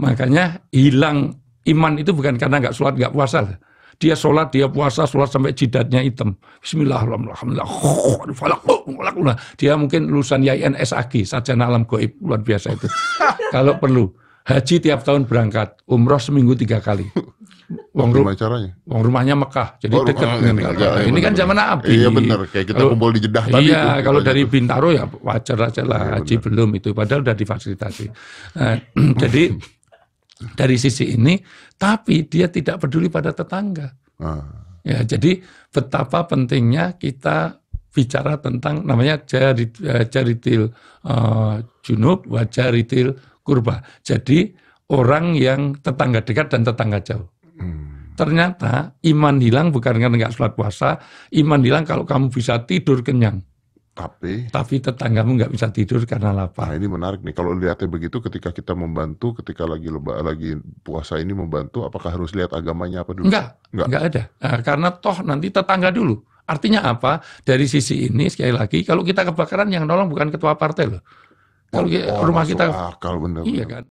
Makanya hilang iman itu bukan karena nggak sholat, nggak puasa. Dia sholat, dia puasa, sholat sampai jidatnya hitam. Bismillahirrahmanirrahim. Dia mungkin lulusan YN SAG, saja Alam Goib, luar biasa itu. Kalau perlu. Haji tiap tahun berangkat, umroh seminggu tiga kali. Wong rumah caranya? Wong rumahnya Mekah, jadi oh, dekat dengan ini, iya, iya, ini kan zaman Nabi. Iya benar, kayak kita kalau, kumpul di Jeddah iya, tadi. Iya, kalau dari Bintaro ya wajar aja lah, iya, haji bener. belum itu, padahal udah difasilitasi. Nah, jadi dari sisi ini, tapi dia tidak peduli pada tetangga. Uh. Ya, jadi betapa pentingnya kita bicara tentang namanya jari eh, jaritil uh, junub, til kurba. Jadi orang yang tetangga dekat dan tetangga jauh. Hmm. Ternyata iman hilang bukan karena nggak sholat puasa, iman hilang kalau kamu bisa tidur kenyang. Tapi tapi tetanggamu nggak bisa tidur karena lapar. Nah ini menarik nih. Kalau lihatnya begitu, ketika kita membantu, ketika lagi leba, lagi puasa ini membantu, apakah harus lihat agamanya apa dulu? Enggak, enggak, enggak ada. Nah, karena toh nanti tetangga dulu. Artinya apa? Dari sisi ini sekali lagi, kalau kita kebakaran yang nolong bukan ketua partai loh. Kalau oh, oh rumah kita akal, bener, iya kan.